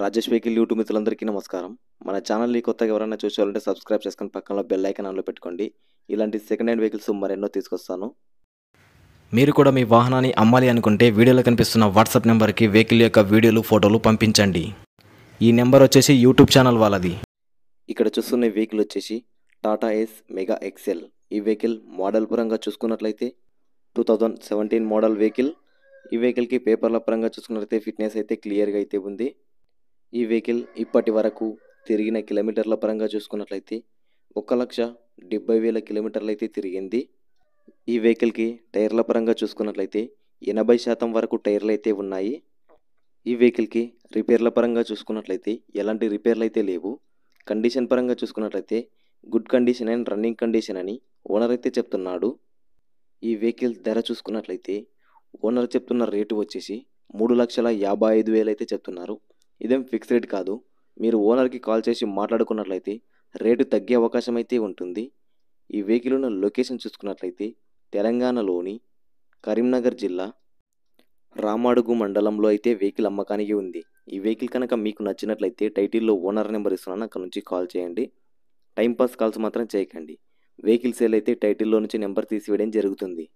Rajesh vehicle YouTube మిత్రులందరికీ నమస్కారం మన ఛానల్ని కొత్తగా ఎవరైనా చూసారంటే సబ్స్క్రైబ్ చేసుకుని పక్కన బెల్ ఐకన్ ఆన్లో పెట్టుకోండి ఇలాంటి సెకండ్ హ్యాండ్ వెహికల్స్ మరెన్నో తీసుకొస్తాను మీరు కూడా మీ వాహనాన్ని అమ్మాలి అనుకుంటే వీడియోలో కనిపిస్తున్న వాట్సాప్ నెంబర్కి వెహికల్ యొక్క వీడియోలు ఫోటోలు పంపించండి ఈ నెంబర్ వచ్చేసి యూట్యూబ్ ఛానల్ వాళ్ళది ఇక్కడ చూస్తున్న వెహికల్ వచ్చేసి టాటా ఎస్ మెగా ఎక్సెల్ ఈ వెహికల్ మోడల్ పరంగా చూసుకున్నట్లయితే two thousand seventeen model vehicle ఈ వెహికల్కి పేపర్ల పరంగా చూసుకున్నట్లయితే ఫిట్నెస్ అయితే క్లియర్గా అయితే ఉంది ఈ వెహికల్ ఇప్పటి వరకు తిరిగిన కిలోమీటర్ల పరంగా చూసుకున్నట్లయితే ఒక లక్ష డెబ్బై వేల కిలోమీటర్లు అయితే తిరిగింది ఈ వెహికల్కి టైర్ల పరంగా చూసుకున్నట్లయితే ఎనభై శాతం వరకు టైర్లు అయితే ఉన్నాయి ఈ వెహికల్కి రిపేర్ల పరంగా చూసుకున్నట్లయితే ఎలాంటి రిపేర్లు అయితే లేవు కండిషన్ పరంగా చూసుకున్నట్లయితే good condition and running condition అని ఓనర్ అయితే చెప్తున్నాడు ఈ వెహికల్ ధర చూసుకున్నట్లయితే ఓనర్ చెప్తున్న రేటు వచ్చేసి మూడు లక్షల యాభై ఐదు వేలు అయితే చెప్తున్నారు ఇదేం ఫిక్స్ రేట్ కాదు మీరు ఓనర్కి కాల్ చేసి మాట్లాడుకున్నట్లయితే రేటు తగ్గే అవకాశం అయితే ఉంటుంది ఈ వెహికల్ ఉన్న లొకేషన్ చూసుకున్నట్లయితే తెలంగాణలోని కరీంనగర్ జిల్లా రామాడుగు మండలంలో అయితే వెహికల్ అమ్మకానికి ఉంది ఈ వెహికల్ కనుక మీకు నచ్చినట్లయితే టైటిల్లో ఓనర్ నెంబర్ ఇస్తున్నాను అక్కడ నుంచి కాల్ చేయండి టైంపాస్ కాల్స్ మాత్రం చేయకండి వెహికల్ సేల్ అయితే టైటిల్లో నుంచి నెంబర్ తీసివేయడం జరుగుతుంది